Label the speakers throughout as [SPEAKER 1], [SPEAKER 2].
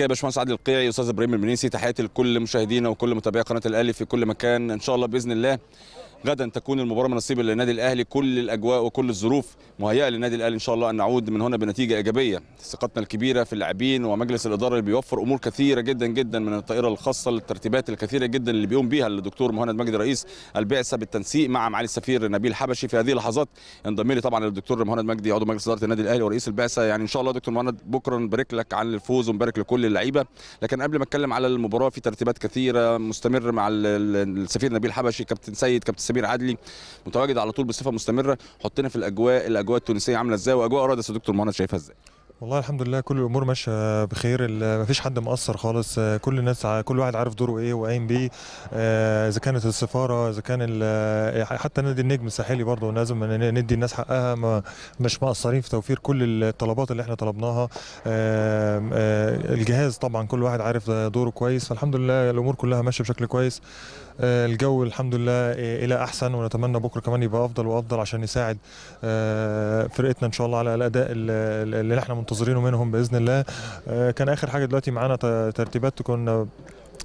[SPEAKER 1] لك باشمهندس عادل القيعي استاذ ابراهيم المنيسي تحياتي لكل مشاهدينا وكل متابعي قناه الاهلي في كل مكان ان شاء الله باذن الله غدا تكون المباراه منصبه للنادي الاهلي كل الاجواء وكل الظروف مهيئه للنادي الاهلي ان شاء الله ان نعود من هنا بنتيجه ايجابيه ثقتنا الكبيره في اللاعبين ومجلس الاداره اللي بيوفر امور كثيره جدا جدا من الطائره الخاصه للترتيبات الكثيره جدا اللي بيقوم بيها الدكتور مهند مجدي رئيس البعثه بالتنسيق مع معالي السفير نبيل حبشي في هذه اللحظات انضم لي طبعا الدكتور مهند مجدي عضو مجلس اداره النادي الاهلي ورئيس البعثه يعني ان شاء الله دكتور مهند بكره نبارك لك عن الفوز ونبارك لكل اللعيبه لكن قبل ما اتكلم على المباراه في ترتيبات كثيره مستمر مع السفير نبيل حبشي كابتن سيد كابتن سمير عدلي متواجد على طول بصفه مستمره حطينا في الاجواء الاجواء التونسيه عامله ازاي واجواء رادس يا دكتور مهند شايفها ازاي
[SPEAKER 2] والله الحمد لله كل الامور ماشيه بخير مفيش حد مقصر خالص كل الناس كل واحد عارف دوره ايه وقايم بيه آه، اذا كانت السفاره اذا كان آه، حتى نادي النجم الساحلي برضه لازم ندي الناس حقها مش مقصرين في توفير كل الطلبات اللي احنا طلبناها آه، الجهاز طبعا كل واحد عارف دوره كويس فالحمد لله الامور كلها ماشيه بشكل كويس الجو الحمد لله الى احسن ونتمنى بكره كمان يبقى افضل وافضل عشان نساعد فرقتنا ان شاء الله على الاداء اللي احنا منتظرينه منتظرينه منهم باذن الله آه، كان اخر حاجه دلوقتي معانا ترتيبات كنا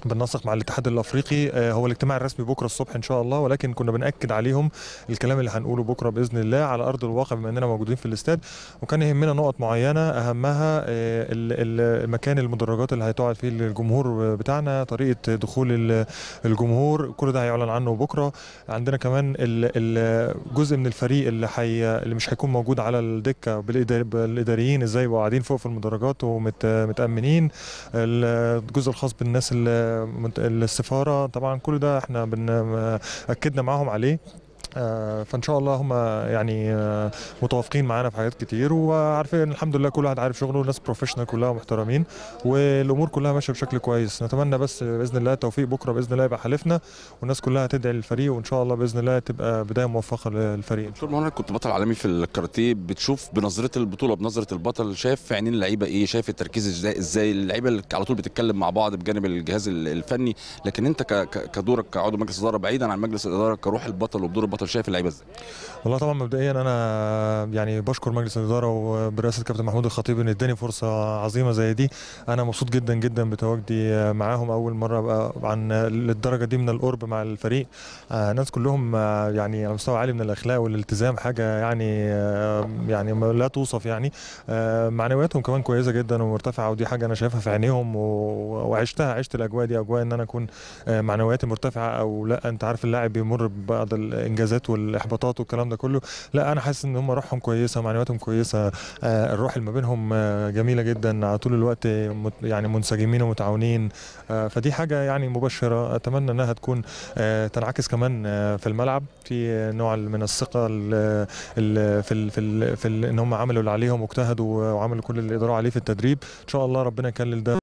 [SPEAKER 2] بننسق مع الاتحاد الافريقي آه، هو الاجتماع الرسمي بكره الصبح ان شاء الله ولكن كنا بناكد عليهم الكلام اللي هنقوله بكره باذن الله على ارض الواقع بما اننا موجودين في الاستاد وكان يهمنا نقط معينه اهمها آه، مكان المدرجات اللي هتقعد فيه الجمهور بتاعنا طريقه دخول الجمهور كل ده هيعلن عنه بكره عندنا كمان الجزء من الفريق اللي حي اللي مش هيكون موجود على الدكه بالاداريين ازاي قاعدين فوق في المدرجات ومتامنين الجزء الخاص بالناس اللي السفاره طبعا كل ده احنا آه، اكدنا معاهم عليه آه، فان شاء الله هم يعني آه، متوافقين معانا في حاجات كتير وعارفين الحمد لله كل واحد عارف شغله ناس بروفيشنال كلها محترمين والامور كلها ماشيه بشكل كويس نتمنى بس باذن الله التوفيق بكره باذن الله يبقى حلفنا والناس كلها تدعي للفريق وان شاء الله باذن الله تبقى بدايه موفقه للفريق
[SPEAKER 1] دكتور مهند كنت بطل عالمي في الكاراتيه بتشوف بنظره البطوله بنظره البطل شايف في عينين اللعيبه ايه شايف التركيز ازاي اللعيبه اللي على طول بتتكلم مع بعض بجانب الجهاز الفني لكن انت كدورك كعضو مجلس اداره بعيدا عن مجلس الاداره كروح البطل وبدور البطل بطل شايف اللعيبه ازاي
[SPEAKER 2] والله طبعا مبدئيا انا يعني بشكر مجلس الاداره وبرئاسه كابتن محمود الخطيب ان اداني فرصه عظيمه زي دي انا مبسوط جدا جدا بتواجدي معاهم اول مره ابقى عن للدرجه دي من القرب مع الفريق آه، الناس كلهم آه، يعني على مستوى عالي من الاخلاق والالتزام حاجه يعني آه، يعني لا توصف يعني معنوياتهم كمان كويسه جدا ومرتفعه ودي حاجه انا شايفها في عينيهم وعشتها عشت الاجواء دي اجواء ان انا اكون معنوياتي مرتفعه او لا انت عارف اللاعب بيمر ببعض الانجازات الانجازات والاحباطات والكلام ده كله لا انا حاسس ان هم روحهم كويسه معنوياتهم كويسه آه، الروح اللي ما بينهم آه، جميله جدا على طول الوقت يعني منسجمين ومتعاونين آه، فدي حاجه يعني مبشره اتمنى انها تكون تنعكس كمان في الملعب في نوع من الثقه في الـ في الـ في ان هم عملوا اللي عليهم واجتهدوا وعملوا كل اللي يقدروا عليه في التدريب ان شاء الله ربنا يكلل ده